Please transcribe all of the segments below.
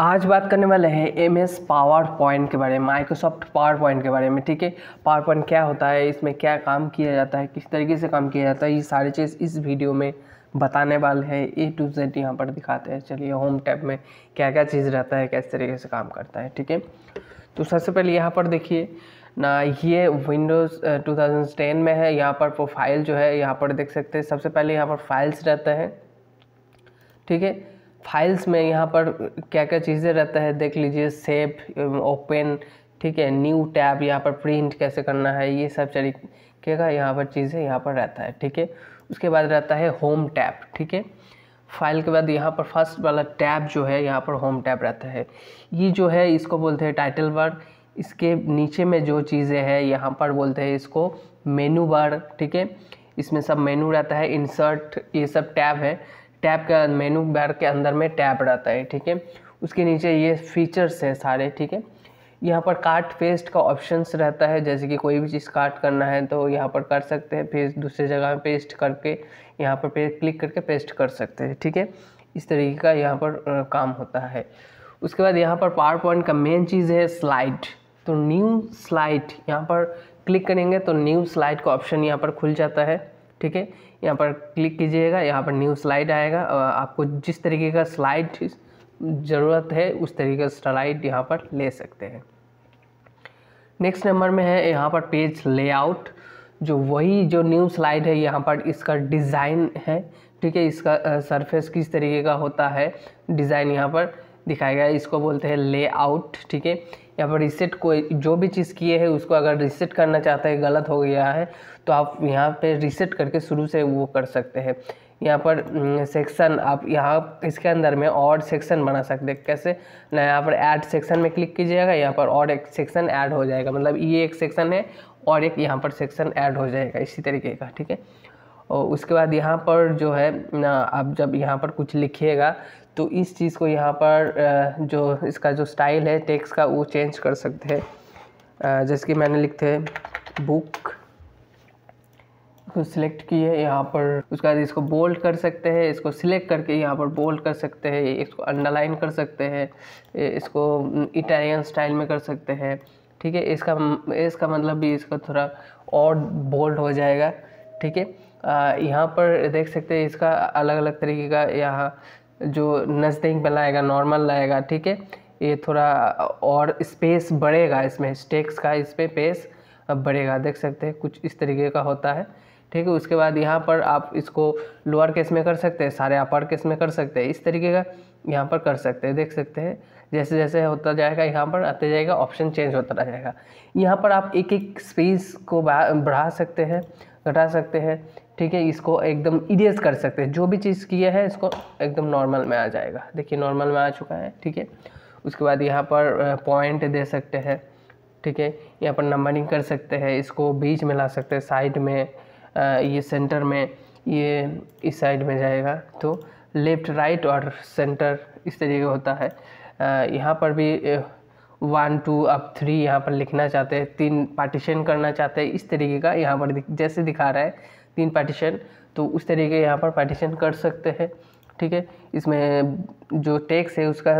आज बात करने वाले हैं एम एस पावर पॉइंट के बारे में माइक्रोसॉफ्ट पावर पॉइंट के बारे में ठीक है पावर पॉइंट क्या होता है इसमें क्या काम किया जाता है किस तरीके से काम किया जाता है ये सारी चीज़ इस वीडियो में बताने वाले हैं ए टू जेड यहाँ पर दिखाते हैं चलिए होम टैब में क्या क्या चीज़ रहता है किस तरीके से काम करता है ठीक है तो सबसे पहले यहाँ पर देखिए ना ये विंडोज़ टू में है यहाँ पर प्रोफाइल जो है यहाँ पर देख सकते हैं सबसे पहले यहाँ पर फाइल्स रहता है ठीक है फाइल्स में यहाँ पर क्या क्या चीज़ें रहता है देख लीजिए सेफ ओपन ठीक है न्यू टैब यहाँ पर प्रिंट कैसे करना है ये सब तरीके का यहाँ पर चीज़ें यहाँ पर रहता है ठीक है उसके बाद रहता है होम टैब ठीक है फाइल के बाद यहाँ पर फर्स्ट वाला टैब जो है यहाँ पर होम टैब रहता है ये जो है इसको बोलते हैं टाइटल बार इसके नीचे में जो चीज़ें हैं यहाँ पर बोलते हैं इसको मेनू बार ठीक है इसमें सब मेनू रहता है इंसर्ट ये सब टैब है टैब के मेनू बार के अंदर में टैब रहता है ठीक है उसके नीचे ये फीचर्स हैं सारे ठीक है यहाँ पर काट पेस्ट का ऑप्शंस रहता है जैसे कि कोई भी चीज़ काट करना है तो यहाँ पर कर सकते हैं फिर दूसरे जगह पेस्ट करके यहाँ पर पे क्लिक करके पेस्ट कर सकते हैं ठीक है इस तरीके का यहाँ पर काम होता है उसके बाद यहाँ पर पावर पॉइंट का मेन चीज़ है स्लाइड तो न्यू स्लाइड यहाँ पर क्लिक करेंगे तो न्यू स्लाइड का ऑप्शन यहाँ पर खुल जाता है ठीक है यहाँ पर क्लिक कीजिएगा यहाँ पर न्यू स्लाइड आएगा आपको जिस तरीके का स्लाइड ज़रूरत है उस तरीके का स्लाइड यहाँ पर ले सकते हैं नेक्स्ट नंबर में है यहाँ पर पेज लेआउट जो वही जो न्यू स्लाइड है यहाँ पर इसका डिज़ाइन है ठीक है इसका सरफेस किस तरीके का होता है डिज़ाइन यहाँ पर दिखाया गया है इसको बोलते हैं लेआउट ठीक है या पर रिसेट कोई जो भी चीज़ किए है उसको अगर रिसेट करना चाहते हैं गलत हो गया है तो आप यहाँ पे रिसेट करके शुरू से वो कर सकते हैं यहाँ पर सेक्शन हम्म, आप यहाँ इसके अंदर में और सेक्शन बना सकते हैं कैसे ना यहाँ पर ऐड सेक्शन में क्लिक कीजिएगा यहाँ पर और एक सेक्शन ऐड हो जाएगा मतलब ये एक सेक्शन है और एक यहाँ पर सेक्शन ऐड हो जाएगा इसी तरीके का ठीक है और उसके बाद यहाँ पर जो है ना आप जब यहाँ पर कुछ लिखिएगा तो इस चीज़ को यहाँ पर जो इसका जो स्टाइल है टेक्स का वो चेंज कर सकते हैं जैसे कि मैंने लिखते हैं बुक सिलेक्ट की है यहाँ पर उसके बाद इसको बोल्ड कर सकते हैं इसको सिलेक्ट करके यहाँ पर बोल्ड कर सकते हैं इसको अंडरलाइन कर सकते हैं इसको इटालियन स्टाइल में कर सकते हैं ठीक है इसका इसका मतलब भी इसका थोड़ा और बोल्ड हो जाएगा ठीक है यहाँ पर देख सकते हैं इसका अलग अलग तरीके का यहाँ जो नज़दीक में लाएगा नॉर्मल लाएगा ठीक है ये थोड़ा और स्पेस बढ़ेगा इसमें स्टेक्स का इस पर पेस बढ़ेगा देख सकते हैं कुछ इस तरीके का होता है ठीक है उसके बाद यहाँ पर आप इसको लोअर केस में कर सकते हैं सारे अपर केस में कर सकते हैं इस तरीके का यहाँ पर कर सकते हैं देख सकते हैं जैसे जैसे होता जाएगा यहाँ पर आते जाएगा ऑप्शन चेंज होता जाएगा यहाँ पर आप एक एक स्पेस को बढ़ा सकते हैं घटा सकते हैं ठीक है इसको एकदम इरेज कर सकते हैं जो भी चीज़ किया है इसको एकदम नॉर्मल में आ जाएगा देखिए नॉर्मल में आ चुका है ठीक है उसके बाद यहाँ पर पॉइंट दे सकते हैं ठीक है यहाँ पर नंबरिंग कर सकते हैं इसको बीच में ला सकते हैं साइड में आ, ये सेंटर में ये इस साइड में जाएगा तो लेफ़्ट राइट और सेंटर इस तरीके होता है यहाँ पर भी वन टू अब थ्री यहाँ पर लिखना चाहते हैं तीन पार्टीशन करना चाहते हैं इस तरीके का यहाँ पर जैसे दिखा रहा है तीन पार्टीशन तो उस तरीके यहाँ पर पार्टीशन कर सकते हैं ठीक है इसमें जो टैक्स है उसका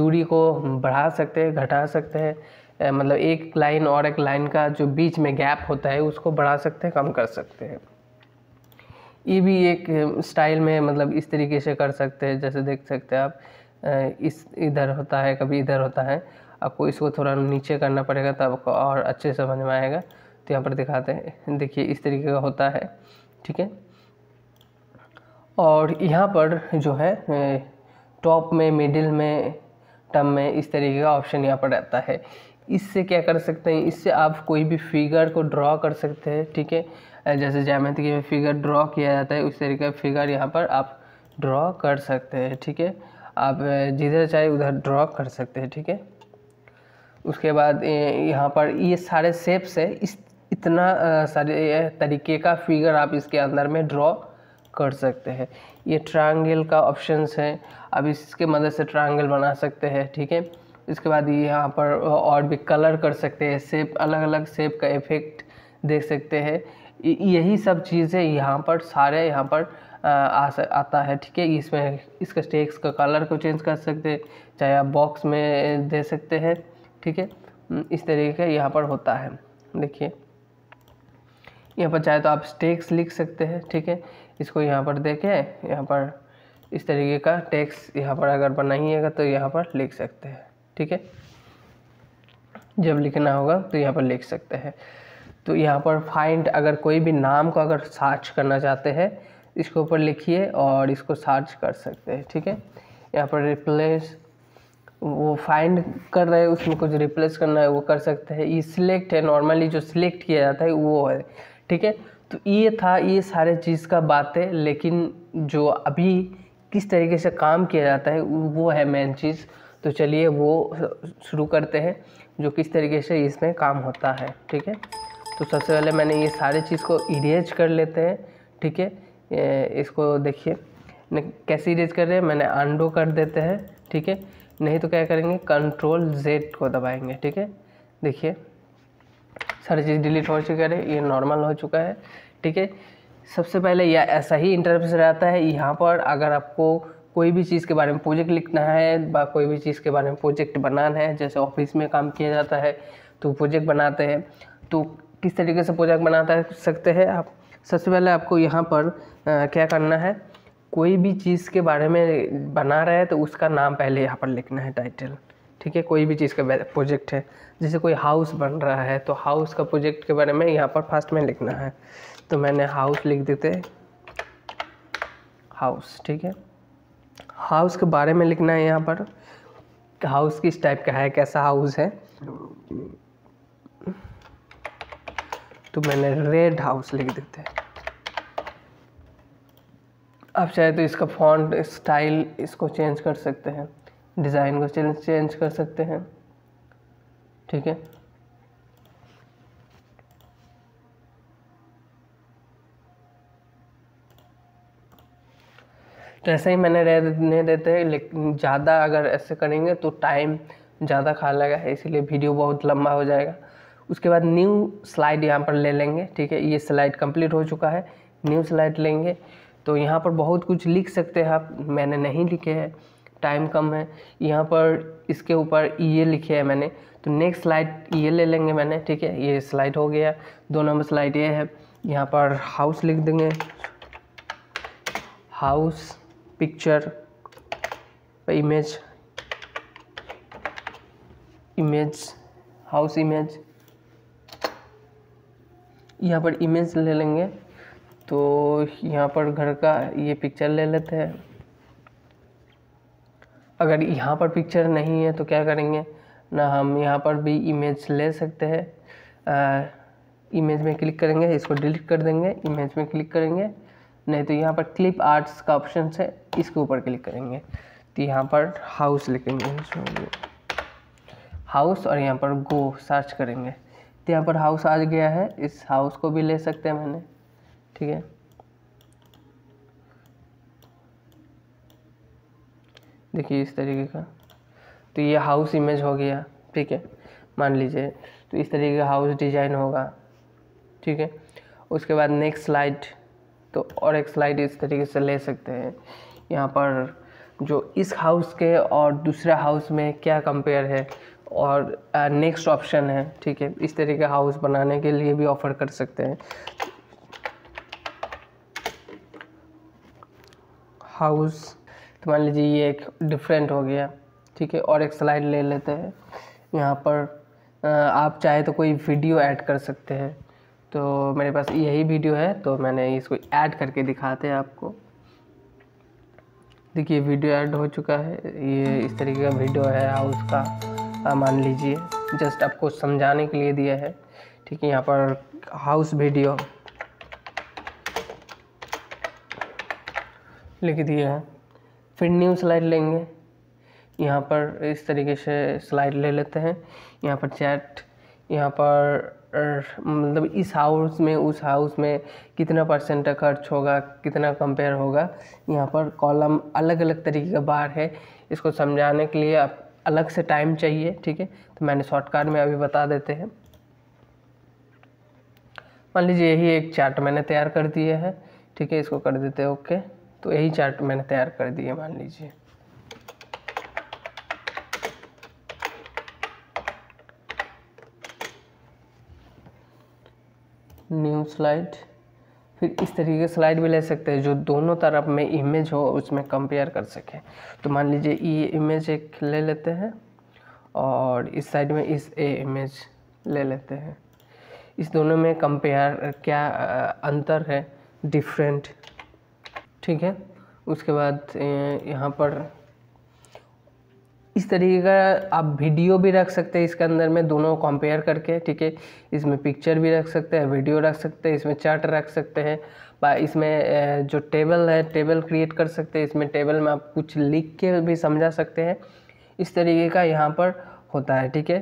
दूरी को बढ़ा सकते हैं घटा सकते हैं मतलब एक लाइन और एक लाइन का जो बीच में गैप होता है उसको बढ़ा सकते हैं कम कर सकते हैं ये भी एक स्टाइल में मतलब इस तरीके से कर सकते हैं जैसे देख सकते हैं आप इस इधर होता है कभी इधर होता है आपको इसको थोड़ा नीचे करना पड़ेगा तब आपको और अच्छे समझ में आएगा तो यहाँ पर दिखाते हैं देखिए इस तरीके का होता है ठीक है और यहाँ पर जो है टॉप में मिडिल में टम में इस तरीके का ऑप्शन यहाँ पर रहता है इससे क्या कर सकते हैं इससे आप कोई भी फिगर को ड्रॉ कर सकते हैं ठीक है जैसे जैमेट्री में फिगर ड्रॉ किया जाता है उस तरीके का फिगर यहाँ पर आप ड्रॉ कर सकते हैं ठीक है आप जिधर चाहे उधर ड्रॉ कर सकते हैं ठीक है उसके बाद यहाँ पर ये सारे सेप्स है इस इतना सारे तरीके का फिगर आप इसके अंदर में ड्रॉ कर सकते हैं ये ट्रायंगल का ऑप्शंस है अब इसके मदद से ट्रायंगल बना सकते हैं ठीक है इसके बाद यहाँ पर और भी कलर कर सकते हैं सेप अलग अलग सेप का इफेक्ट देख सकते हैं यही सब चीज़ें यहाँ पर सारे यहाँ पर आ आता है ठीक है इसमें इसका स्टेक्स का कलर को चेंज कर सकते हैं चाहे आप बॉक्स में दे सकते हैं ठीक है इस तरीके का यहाँ पर होता है देखिए यहाँ पर चाहे तो आप टेक्स लिख सकते हैं ठीक है इसको यहाँ पर देखें यहाँ पर इस तरीके का टैक्स यहाँ पर अगर बनाइएगा तो यहाँ पर लिख सकते हैं ठीक है जब लिखना होगा तो यहाँ पर लिख सकते हैं तो यहाँ पर फाइंड अगर कोई भी नाम को अगर सर्च करना चाहते हैं इसके ऊपर लिखिए और इसको सर्च कर सकते हैं ठीक है यहाँ पर रिप्लेस वो फाइंड कर रहे हैं उसमें कुछ रिप्लेस करना है वो कर सकते हैं ये सिलेक्ट है नॉर्मली जो सिलेक्ट किया जाता है वो है ठीक है तो ये था ये सारे चीज़ का बात है लेकिन जो अभी किस तरीके से काम किया जाता है वो है मेन चीज़ तो चलिए वो शुरू करते हैं जो किस तरीके से इसमें काम होता है ठीक है तो सबसे पहले मैंने ये सारे चीज़ को इरेज कर लेते हैं ठीक है इसको देखिए कैसे इरेज कर रहे हैं मैंने अंडो कर देते हैं ठीक है नहीं तो क्या करेंगे कंट्रोल जेड को दबाएंगे ठीक है देखिए सारी चीज़ डिलीट हो चुका है ये नॉर्मल हो चुका है ठीक है सबसे पहले यह ऐसा ही इंटरफेस रहता है यहाँ पर अगर आपको कोई भी चीज़ के बारे में प्रोजेक्ट लिखना है या कोई भी चीज़ के बारे में प्रोजेक्ट बनाना है जैसे ऑफिस में काम किया जाता है तो प्रोजेक्ट बनाते हैं तो किस तरीके से प्रोजेक्ट बनाता सकते हैं आप सबसे पहले आपको यहाँ पर आ, क्या करना है कोई भी चीज़ के बारे में बना रहे हैं तो उसका नाम पहले यहाँ पर लिखना है टाइटल ठीक है कोई भी चीज़ का प्रोजेक्ट है जैसे कोई हाउस बन रहा है तो हाउस का प्रोजेक्ट के बारे में यहाँ पर फर्स्ट में लिखना है तो मैंने हाउस लिख देते हाउस ठीक है हाउस के बारे में लिखना है यहाँ पर हाउस किस टाइप का है कैसा हाउस है तो मैंने रेड हाउस लिख देते हैं आप चाहे तो इसका फॉन्ट स्टाइल इसको चेंज कर सकते हैं डिज़ाइन को चेंज कर सकते हैं ठीक है तो ऐसे ही मैंने रहने देते हैं लेकिन ज़्यादा अगर ऐसे करेंगे तो टाइम ज़्यादा खा लगा है इसीलिए वीडियो बहुत लंबा हो जाएगा उसके बाद न्यू स्लाइड यहाँ पर ले लेंगे ठीक है ये स्लाइड कंप्लीट हो चुका है न्यू स्लाइड लेंगे तो यहाँ पर बहुत कुछ लिख सकते हैं आप मैंने नहीं लिखे हैं टाइम कम है यहाँ पर इसके ऊपर ये e लिखे है मैंने तो नेक्स्ट स्लाइड ये ले लेंगे मैंने ठीक है ये स्लाइड हो गया दो नंबर स्लाइड ये है यहाँ पर हाउस लिख देंगे house picture image image house image यहाँ पर इमेज ले लेंगे तो यहाँ पर घर का ये पिक्चर ले लेते हैं अगर यहाँ पर पिक्चर नहीं है तो क्या करेंगे ना हम यहाँ पर भी इमेज ले सकते हैं इमेज में क्लिक करेंगे इसको डिलीट कर देंगे इमेज में क्लिक करेंगे नहीं तो यहाँ पर क्लिप आर्ट्स का ऑप्शन है इसके ऊपर क्लिक करेंगे तो यहाँ पर हाउस लिखेंगे हाउस और यहाँ पर गो सर्च करेंगे तो यहाँ पर हाउस आ गया है इस हाउस को भी ले सकते हैं मैंने ठीक है देखिए इस तरीके का तो ये हाउस इमेज हो गया ठीक है मान लीजिए तो इस तरीके का हाउस डिजाइन होगा ठीक है उसके बाद नेक्स्ट स्लाइड तो और एक स्लाइड इस तरीके से ले सकते हैं यहाँ पर जो इस हाउस के और दूसरा हाउस में क्या कंपेयर है और नेक्स्ट ऑप्शन है ठीक है इस तरीके का हाउस बनाने के लिए भी ऑफर कर सकते हैं हाउस तो मान लीजिए ये एक डिफरेंट हो गया ठीक है और एक स्लाइड ले लेते हैं यहाँ पर आप चाहे तो कोई वीडियो ऐड कर सकते हैं तो मेरे पास यही वीडियो है तो मैंने इसको ऐड करके दिखाते हैं आपको देखिए वीडियो ऐड हो चुका है ये इस तरीके का वीडियो है हाउस का मान लीजिए जस्ट आपको समझाने के लिए दिया है ठीक है यहाँ पर हाउस वीडियो लिख दिया है फिर न्यू स्लाइड लेंगे यहाँ पर इस तरीके से स्लाइड ले लेते हैं यहाँ पर चैट यहाँ पर मतलब इस हाउस में उस हाउस में कितना परसेंट का खर्च होगा कितना कंपेयर होगा यहाँ पर कॉलम अलग अलग तरीके का बार है इसको समझाने के लिए आप अलग से टाइम चाहिए ठीक है तो मैंने शॉर्टकट में अभी बता देते हैं मान लीजिए यही एक चार्ट मैंने तैयार कर दिया है ठीक है इसको कर देते हैं ओके तो यही चार्ट मैंने तैयार कर दिए मान लीजिए न्यू स्लाइड फिर इस तरीके की स्लाइड भी ले सकते हैं जो दोनों तरफ में इमेज हो उसमें कंपेयर कर सकें तो मान लीजिए ये इमेज एक ले लेते हैं और इस साइड में इस ए इमेज ले लेते हैं इस दोनों में कंपेयर क्या अंतर है डिफरेंट ठीक है उसके बाद यहाँ पर इस तरीके का आप वीडियो भी रख सकते हैं इसके अंदर में दोनों कंपेयर करके ठीक है इसमें पिक्चर भी रख सकते हैं वीडियो रख सकते हैं इसमें चार्ट रख सकते हैं इसमें जो टेबल है टेबल क्रिएट कर सकते हैं इसमें टेबल में आप कुछ लिख के भी समझा सकते हैं इस तरीके का यहाँ पर होता है ठीक है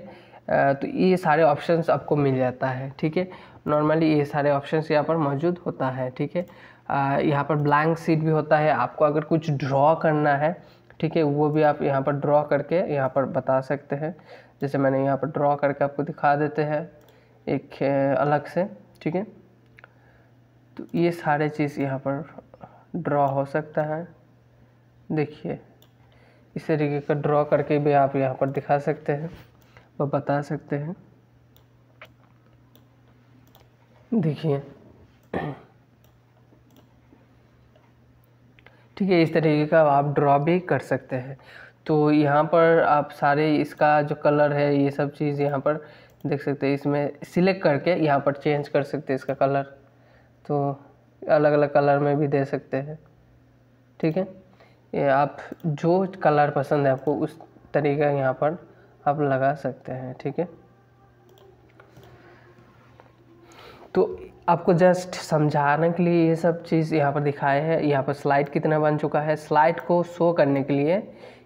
तो ये सारे ऑप्शंस आपको मिल जाता है ठीक है नॉर्मली ये सारे ऑप्शंस यहाँ पर मौजूद होता है ठीक है यहाँ पर ब्लैंक सीट भी होता है आपको अगर कुछ ड्रॉ करना है ठीक है वो भी आप यहाँ पर ड्रॉ करके यहाँ पर बता सकते हैं जैसे मैंने यहाँ पर ड्रॉ करके आपको दिखा देते हैं एक अलग से ठीक है तो ये सारे चीज़ यहाँ पर ड्रॉ हो सकता है देखिए इस तरीके का ड्रॉ करके भी आप यहाँ पर दिखा सकते हैं व बता सकते हैं देखिए ठीक है इस तरीके का आप ड्रॉ भी कर सकते हैं तो यहाँ पर आप सारे इसका जो कलर है ये सब चीज़ यहाँ पर देख सकते हैं इसमें सिलेक्ट करके यहाँ पर चेंज कर सकते हैं इसका कलर तो अलग अलग कलर में भी दे सकते हैं ठीक है ये आप जो कलर पसंद है आपको उस तरीका यहाँ पर आप लगा सकते हैं ठीक है तो आपको जस्ट समझाने के लिए ये सब चीज़ यहाँ पर दिखाए हैं यहाँ पर स्लाइड कितना बन चुका है स्लाइड को शो करने के लिए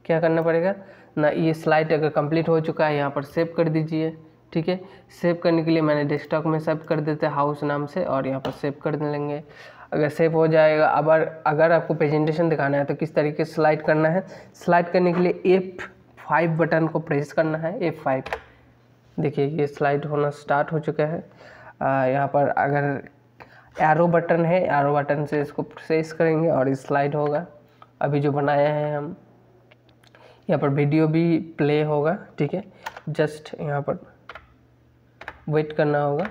क्या करना पड़ेगा ना ये स्लाइड अगर कंप्लीट हो चुका है यहाँ पर सेव कर दीजिए ठीक है सेव करने के लिए मैंने डेस्कटॉप में सेव कर देते हाउस नाम से और यहाँ पर सेव कर लेंगे अगर सेव हो जाएगा अगर अगर आपको प्रेजेंटेशन दिखाना है तो किस तरीके से स्लाइड करना है स्लाइड करने के लिए एफ फाइव बटन को प्रेस करना है एफ फाइव देखिए ये स्लाइड होना स्टार्ट हो चुका है यहाँ पर अगर एरो बटन है एरो बटन से इसको प्रेस करेंगे और स्लाइड होगा अभी जो बनाया है हम यहाँ पर वीडियो भी प्ले होगा ठीक है जस्ट यहाँ पर वेट करना होगा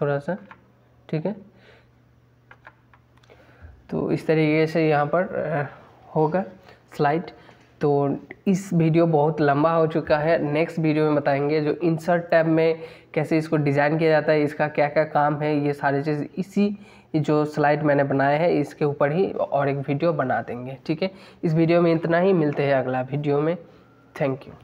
थोड़ा सा ठीक है तो इस तरीके से यहाँ पर होगा स्लाइड तो इस वीडियो बहुत लंबा हो चुका है नेक्स्ट वीडियो में बताएंगे जो इंसर्ट टैब में कैसे इसको डिज़ाइन किया जाता है इसका क्या क्या काम है ये सारी चीज़ इसी जो स्लाइड मैंने बनाया है इसके ऊपर ही और एक वीडियो बना देंगे ठीक है इस वीडियो में इतना ही मिलते हैं अगला वीडियो में थैंक यू